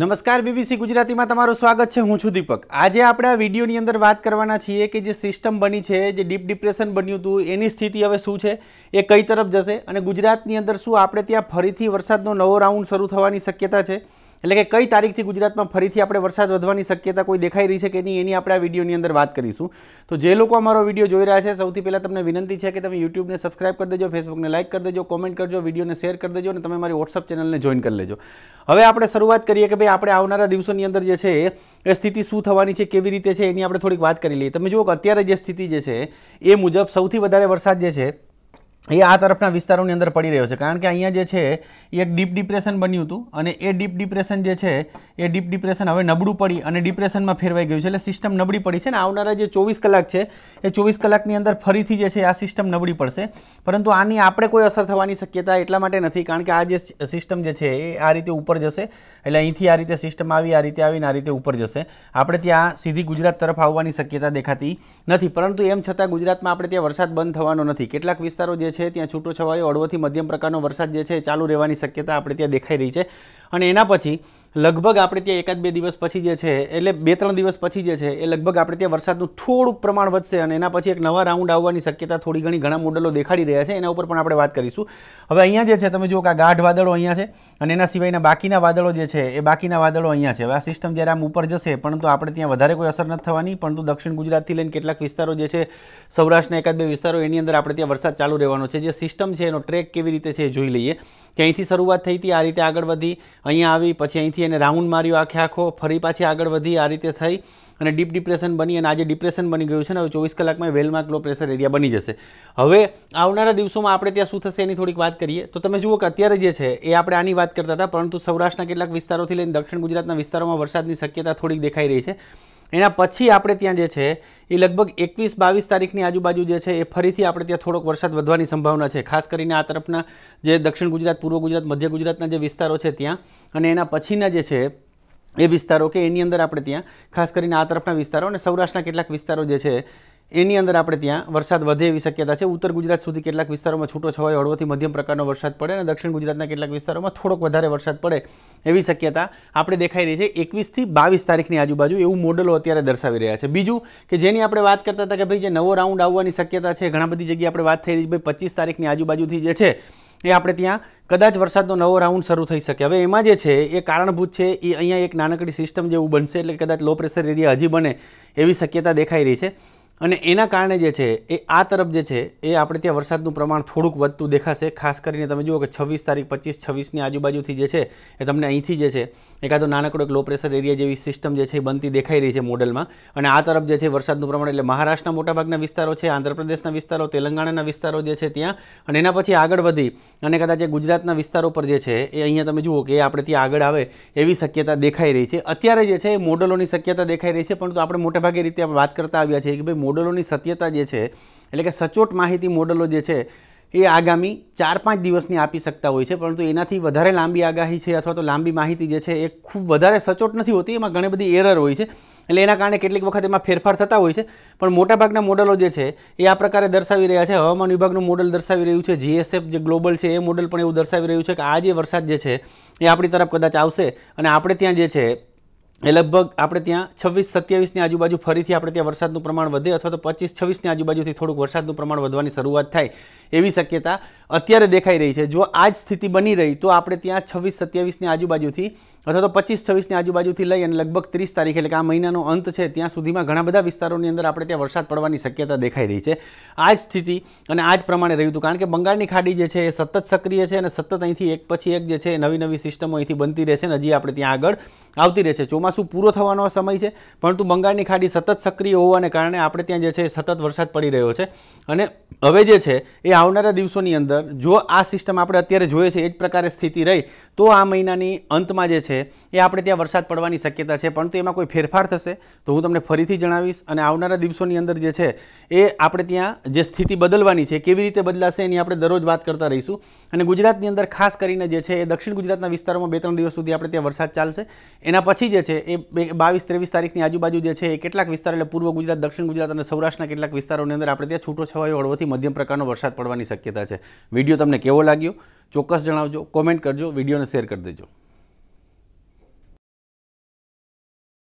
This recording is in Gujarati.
નમસ્કાર બીબીસી ગુજરાતીમાં તમારું સ્વાગત છે હું છું દીપક આજે આપણે આ વિડીયોની અંદર વાત કરવાના છીએ કે જે સિસ્ટમ બની છે જે ડીપ ડિપ્રેશન બન્યું હતું એની સ્થિતિ હવે શું છે એ કઈ તરફ જશે અને ગુજરાતની અંદર શું આપણે ત્યાં ફરીથી વરસાદનો નવો રાઉન્ડ શરૂ થવાની શક્યતા છે એટલે કે કઈ તારીખથી ગુજરાતમાં ફરીથી આપણે વરસાદ વધવાની શક્યતા કોઈ દેખાઈ રહી છે કે નહીં એની આપણે આ વિડીયોની અંદર વાત કરીશું તો જે લોકો અમારો વિડીયો જોઈ રહ્યા છે સૌથી પહેલાં તમને વિનંતી છે કે તમે યુટ્યુબને સબસ્ક્રાઇબ કરી દેજો ફેસબુકને લાઇક કરી દેજો કોમેન્ટ કરજો વિડીયોને શેર કરી દેજો અને તમે મારી વોટ્સઅપ ચેનલને જોઈન કરી લેજો હવે આપણે શરૂઆત કરીએ કે ભાઈ આપણે આવનારા દિવસોની અંદર જે છે એ સ્થિતિ શું થવાની છે કેવી રીતે છે એની આપણે થોડીક વાત કરી લઈએ તમે જુઓ અત્યારે જે સ્થિતિ જે છે એ મુજબ સૌથી વધારે વરસાદ જે છે એ આ તરફના વિસ્તારોની અંદર પડી રહ્યો છે કારણ કે અહીંયા જે છે એ એક ડીપ ડિપ્રેશન બન્યું હતું અને એ ડીપ ડિપ્રેશન જે છે એ ડીપ ડિપ્રેશન હવે નબળું પડી અને ડિપ્રેશનમાં ફેરવાઈ ગયું છે એટલે સિસ્ટમ નબળી પડી છે અને આવનારા જે ચોવીસ કલાક છે એ ચોવીસ કલાકની અંદર ફરીથી જે છે આ સિસ્ટમ નબળી પડશે પરંતુ આની આપણે કોઈ અસર થવાની શક્યતા એટલા માટે નથી કારણ કે આ જે સિસ્ટમ જે છે એ આ રીતે ઉપર જશે એટલે અહીંથી આ રીતે સિસ્ટમ આવી આ રીતે આવીને આ રીતે ઉપર જશે આપણે ત્યાં સીધી ગુજરાત તરફ આવવાની શક્યતા દેખાતી નથી પરંતુ એમ છતાં ગુજરાતમાં આપણે ત્યાં વરસાદ બંધ થવાનો નથી કેટલાક વિસ્તારો જે છે ત્યાં છૂટો છવાયો હળવોથી મધ્યમ પ્રકારનો વરસાદ જે છે ચાલુ રહેવાની શક્યતા આપણે ત્યાં દેખાઈ રહી છે અને એના પછી લગભગ આપણે ત્યાં એકાદ બે દિવસ પછી જે છે એટલે બે ત્રણ દિવસ પછી જે છે એ લગભગ આપણે ત્યાં વરસાદનું થોડુંક પ્રમાણ વધશે અને એના પછી એક નવા રાઉન્ડ આવવાની શક્યતા થોડી ઘણી ઘણા મોડલો દેખાડી રહ્યા છે એના ઉપર પણ આપણે વાત કરીશું હવે અહીંયા જે છે તમે જુઓ કે આ ગાઢ વાદળો અહીંયા છે અને એના સિવાયના બાકીના વાદળો જે છે એ બાકીના વાદળો અહીંયા છે હવે આ સિસ્ટમ જ્યારે આમ ઉપર જશે પરંતુ આપણે ત્યાં વધારે કોઈ અસર નથી થવાની પરંતુ દક્ષિણ ગુજરાતથી લઈને કેટલાક વિસ્તારો જે છે સૌરાષ્ટ્રના એકાદ બે વિસ્તારો એની અંદર આપણે ત્યાં વરસાદ ચાલુ રહેવાનો છે જે સિસ્ટમ છે એનો ટ્રેક કેવી રીતે છે જોઈ લઈએ કે અહીંથી શરૂઆત થઈ હતી આ રીતે આગળ વધી અહીંયા આવી પછી અહીંથી એને રાઉન્ડ માર્યો આખે આખો ફરી પાછી આગળ વધી આ રીતે થઈ અને ડીપ ડિપ્રેશન બની અને આજે ડિપ્રેશન બની ગયું છે ને હવે ચોવીસ કલાકમાં વેલમાર્ક લો પ્રેશર એરિયા બની જશે હવે આવનારા દિવસોમાં આપણે ત્યાં શું થશે એની થોડીક વાત કરીએ તો તમે જુઓ કે અત્યારે જે છે એ આપણે આની વાત કરતા હતા પરંતુ સૌરાષ્ટ્રના કેટલાક વિસ્તારોથી લઈને દક્ષિણ ગુજરાતના વિસ્તારોમાં વરસાદની શક્યતા થોડીક દેખાઈ રહી છે એના પછી આપણે ત્યાં જે છે એ લગભગ એકવીસ બાવીસ તારીખની આજુબાજુ જે છે એ ફરીથી આપણે ત્યાં થોડોક વરસાદ વધવાની સંભાવના છે ખાસ કરીને આ તરફના જે દક્ષિણ ગુજરાત પૂર્વ ગુજરાત મધ્ય ગુજરાતના જે વિસ્તારો છે ત્યાં અને એના પછીના જે છે એ વિસ્તારો કે એની અંદર આપણે ત્યાં ખાસ કરીને આ તરફના વિસ્તારો અને સૌરાષ્ટ્રના કેટલાક વિસ્તારો જે છે એની અંદર આપણે ત્યાં વરસાદ વધે એવી શક્યતા છે ઉત્તર ગુજરાત સુધી કેટલાક વિસ્તારોમાં છૂટો છવાયો હળવોથી મધ્યમ પ્રકારનો વરસાદ પડે અને દક્ષિણ ગુજરાતના કેટલાક વિસ્તારોમાં થોડોક વધારે વરસાદ પડે એવી શક્યતા આપણે દેખાઈ રહી છે એકવીસથી બાવીસ તારીખની આજુબાજુ એવું મોડલો અત્યારે દર્શાવી રહ્યા છે બીજું કે જેની આપણે વાત કરતા હતા કે ભાઈ જે નવો રાઉન્ડ આવવાની શક્યતા છે ઘણા બધી જગ્યાએ આપણે વાત થઈ રહી છે ભાઈ પચીસ તારીખની આજુબાજુથી જે છે એ આપણે ત્યાં કદાચ વરસાદનો નવો રાઉન્ડ શરૂ થઈ શકે હવે એમાં જે છે એ કારણભૂત છે એ અહીંયા એક નાનકડી સિસ્ટમ જેવું બનશે એટલે કદાચ લો પ્રેશર એરિયા હજી બને એવી શક્યતા દેખાઈ રહી છે અને એના કારણે જે છે એ આ તરફ જે છે એ આપણે ત્યાં વરસાદનું પ્રમાણ થોડુંક વધતું દેખાશે ખાસ કરીને તમે જુઓ કે છવ્વીસ તારીખ પચીસ છવ્વીસની આજુબાજુથી જે છે એ તમને અહીંથી જે છે એકાદો નાનકડો એક લો પ્રેશર એરિયા જેવી સિસ્ટમ જે છે એ બનતી દેખાઈ રહી છે મોડલમાં અને આ તરફ જે છે વરસાદનું પ્રમાણ એટલે મહારાષ્ટ્રના મોટાભાગના વિસ્તારો છે આંધ્રપ્રદેશના વિસ્તારો તેલંગાણાના વિસ્તારો જે છે ત્યાં અને એના પછી આગળ વધી અને કદાચ ગુજરાતના વિસ્તારો પર જે છે એ અહીંયા તમે જુઓ કે આપણે ત્યાં આગળ આવે એવી શક્યતા દેખાઈ રહી છે અત્યારે જે છે એ મોડલોની શક્યતા દેખાઈ રહી છે પરંતુ આપણે મોટાભાગે રીતે વાત કરતા આવ્યા છીએ કે ભાઈ મોડલોની સત્યતા જે છે એટલે કે સચોટ માહિતી મોડલો જે છે એ આગામી ચાર પાંચ દિવસની આપી શકતા હોય છે પરંતુ એનાથી વધારે લાંબી આગાહી છે અથવા તો લાંબી માહિતી જે છે એ ખૂબ વધારે સચોટ નથી હોતી એમાં ઘણી બધી એરર હોય છે એટલે એના કારણે કેટલીક વખત એમાં ફેરફાર થતા હોય છે પણ મોટાભાગના મોડલો જે છે એ આ પ્રકારે દર્શાવી રહ્યા છે હવામાન વિભાગનું મોડલ દર્શાવી રહ્યું છે જીએસએફ જે ગ્લોબલ છે એ મોડલ પણ એવું દર્શાવી રહ્યું છે કે આ જે વરસાદ જે છે એ આપણી તરફ કદાચ આવશે અને આપણે ત્યાં જે છે એ લગભગ આપણે ત્યાં છવ્વીસ સત્યાવીસની આજુબાજુ ફરીથી આપણે ત્યાં વરસાદનું પ્રમાણ વધે અથવા તો પચીસ છવ્વીસની આજુબાજુથી થોડુંક વરસાદનું પ્રમાણ વધવાની શરૂઆત થાય એવી શક્યતા અત્યારે દેખાઈ રહી છે જો આ જ સ્થિતિ બની રહી તો આપણે ત્યાં છવ્વીસ સત્યાવીસની આજુબાજુથી અથવા તો પચીસ છવ્વીસની આજુબાજુથી લઈ અને લગભગ ત્રીસ તારીખ એટલે કે આ મહિનાનો અંત છે ત્યાં સુધીમાં ઘણા બધા વિસ્તારોની અંદર આપણે ત્યાં વરસાદ પડવાની શક્યતા દેખાઈ રહી છે આ જ સ્થિતિ અને આ જ પ્રમાણે રહ્યું હતું કારણ કે બંગાળની ખાડી જે છે એ સતત સક્રિય છે અને સતત અહીંથી એક પછી એક જે છે નવી નવી સિસ્ટમો અહીંથી બનતી રહેશે અને હજી આપણે ત્યાં આગળ આવતી રહેશે ચોમાસું પૂરો થવાનો સમય છે પરંતુ બંગાળની ખાડી સતત સક્રિય હોવાને કારણે આપણે ત્યાં જે છે સતત વરસાદ પડી રહ્યો છે અને હવે જે છે એ આવનારા દિવસોની અંદર જો આ સિસ્ટમ આપણે અત્યારે જોઈએ છે એ જ પ્રકારે સ્થિતિ રહી તો આ મહિનાની અંતમાં જે છે એ આપણે ત્યાં વરસાદ પડવાની શક્યતા છે પરંતુ એમાં કોઈ ફેરફાર થશે તો હું તમને ફરીથી જણાવીશ અને આવનારા દિવસોની અંદર જે છે એ આપણે ત્યાં જે સ્થિતિ બદલવાની છે કેવી રીતે બદલાશે એની આપણે દરરોજ વાત કરતા રહીશું અને ગુજરાતની અંદર ખાસ કરીને જે છે એ દક્ષિણ ગુજરાતના વિસ્તારોમાં બે ત્રણ દિવસ સુધી આપણે ત્યાં વરસાદ ચાલશે એના પછી જે છે એ બાવીસ ત્રેવીસ તારીખની આજુબાજુ જે છે એ કેટલાક વિસ્તાર એટલે પૂર્વ ગુજરાત દક્ષિણ ગુજરાત અને સૌરાષ્ટ્રના કેટલાક વિસ્તારોની અંદર આપણે ત્યાં છૂટો છવાયો હળવોથી મધ્યમ પ્રકારનો વરસાદ પડવાની શક્યતા છે વિડીયો તમને કેવો લાગ્યો ચોક્કસ જણાવજો કોમેન્ટ કરજો વિડીયોને શેર કરી દેજો